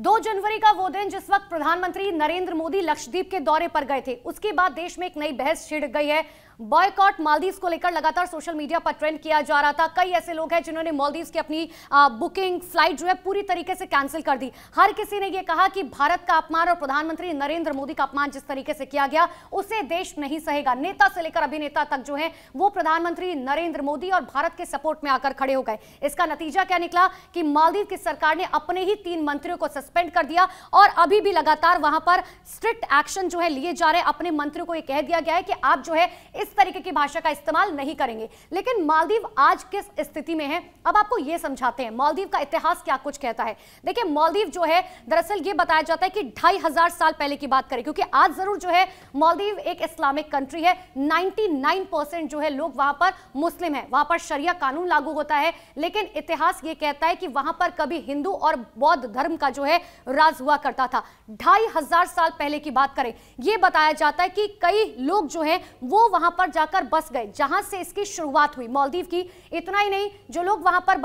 दो जनवरी का वो दिन जिस वक्त प्रधानमंत्री नरेंद्र मोदी लक्षद्वीप के दौरे पर गए थे उसके बाद देश में एक नई बहस छिड़ गई है बॉयकॉट मालदीव को लेकर लगातार सोशल मीडिया पर ट्रेंड किया जा रहा था कई ऐसे लोग हैं जिन्होंने मालदीव की अपनी आ, बुकिंग फ्लाइट जो है पूरी तरीके से कैंसिल कर दी हर किसी ने यह कहा कि भारत का अपमान और प्रधानमंत्री नरेंद्र मोदी का अपमान जिस तरीके से किया गया उसे देश नहीं सहेगा नेता से लेकर अभिनेता तक जो है वो प्रधानमंत्री नरेंद्र मोदी और भारत के सपोर्ट में आकर खड़े हो गए इसका नतीजा क्या निकला कि मालदीव की सरकार ने अपने ही तीन मंत्रियों को सस्पेंड कर दिया और अभी भी लगातार वहां पर स्ट्रिक्ट एक्शन जो है लिए जा रहे अपने मंत्रियों को यह कह दिया गया है कि आप जो है इस तरीके की भाषा का इस्तेमाल नहीं करेंगे लेकिन मालदीव आज किस स्थिति में है अब आपको यह समझाते हैं मालदीव का इतिहास क्या कुछ कहता है देखिए मालदीव जो है दरअसल ये बताया जाता है कि ढाई हजार साल पहले की बात करें क्योंकि आज जरूर जो है मालदीव एक इस्लामिक कंट्री है नाइन परसेंट जो है लोग वहां पर मुस्लिम है वहां पर शरिया कानून लागू होता है लेकिन इतिहास ये कहता है कि वहां पर कभी हिंदू और बौद्ध धर्म का जो है राज हुआ करता था ढाई हजार साल पहले की बात करें यह बताया जाता है कि कई लोग जो हैं वो वहां पर जाकर बस गए जहां से इसकी शुरुआत हुई मालदीव की इतना ही नहीं जो लोग वहां पर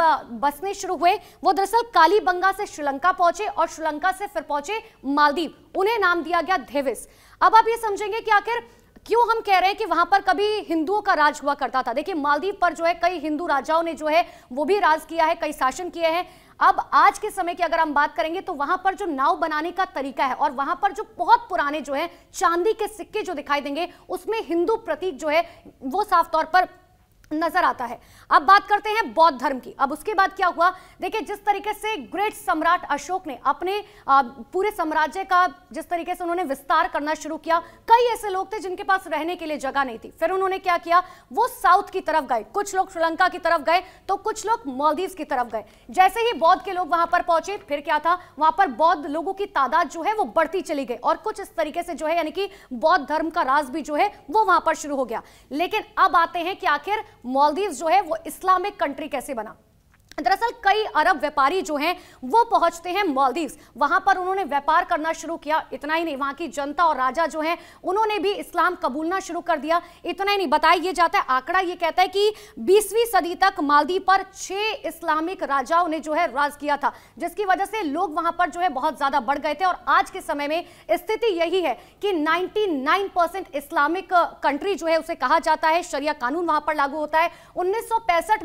बसने शुरू हुए वो दरअसल कालीबंगा से श्रीलंका पहुंचे और श्रीलंका से फिर पहुंचे मालदीव उन्हें नाम दिया गया धेविस अब आप ये समझेंगे कि आखिर क्यों हम कह रहे हैं कि वहां पर कभी हिंदुओं का राज हुआ करता था देखिए मालदीव पर जो है कई हिंदू राजाओं ने जो है वो भी राज किया है कई शासन किए हैं अब आज के समय की अगर हम बात करेंगे तो वहां पर जो नाव बनाने का तरीका है और वहां पर जो बहुत पुराने जो है चांदी के सिक्के जो दिखाई देंगे उसमें हिंदू प्रतीक जो है वो साफ तौर पर नजर आता है अब बात करते हैं बौद्ध धर्म की अब उसके बाद क्या हुआ देखिए जिस तरीके से ग्रेट सम्राट अशोक ने अपने पूरे साम्राज्य का जिस तरीके से उन्होंने विस्तार करना शुरू किया कई ऐसे लोग थे जिनके पास रहने के लिए जगह नहीं थी फिर उन्होंने क्या किया वो साउथ की तरफ गए कुछ लोग श्रीलंका की तरफ गए तो कुछ लोग मालदीव की तरफ गए जैसे ही बौद्ध के लोग वहां पर पहुंचे फिर क्या था वहां पर बौद्ध लोगों की तादाद जो है वो बढ़ती चली गई और कुछ इस तरीके से जो है यानी कि बौद्ध धर्म का राज भी जो है वो वहां पर शुरू हो गया लेकिन अब आते हैं कि आखिर मालदीव जो है वो इस्लामिक कंट्री कैसे बना दरअसल कई अरब व्यापारी जो हैं वो पहुंचते हैं मालदीव्स वहां पर उन्होंने व्यापार करना शुरू किया इतना ही नहीं वहां की जनता और राजा जो हैं उन्होंने भी इस्लाम कबूलना शुरू कर दिया इतना ही नहीं बताया ये जाता है आंकड़ा ये कहता है कि 20वीं सदी तक मालदीव पर छह इस्लामिक राजाओं ने जो है राज किया था जिसकी वजह से लोग वहां पर जो है बहुत ज्यादा बढ़ गए थे और आज के समय में स्थिति यही है कि नाइन्टी इस्लामिक कंट्री जो है उसे कहा जाता है शरिया कानून वहां पर लागू होता है उन्नीस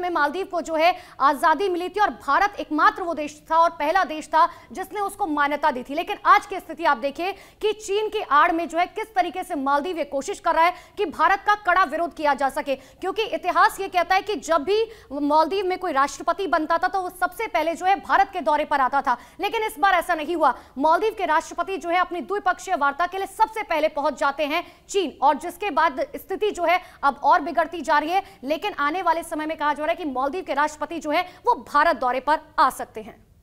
में मालदीव को जो है आजाद आज़ादी मिली थी और भारत एकमात्र वो देश था और पहला देश था जिसने उसको मान्यता दी थी लेकिन आज की स्थिति आप देखिए कि चीन की आड़ में जो है किस तरीके से मालदीव ये कोशिश कर रहा है कि भारत का कड़ा विरोध किया जा सके क्योंकि इतिहास ये कहता है कि जब भी मालदीव में कोई राष्ट्रपति बनता था तो वो सबसे पहले जो है भारत के दौरे पर आता था लेकिन इस बार ऐसा नहीं हुआ मालदीव के राष्ट्रपति जो है अपनी द्विपक्षीय वार्ता के लिए सबसे पहले पहुंच जाते हैं चीन और जिसके बाद स्थिति जो है अब और बिगड़ती जा रही है लेकिन आने वाले समय में कहा जा रहा है कि मालदीव के राष्ट्रपति जो है वो भारत दौरे पर आ सकते हैं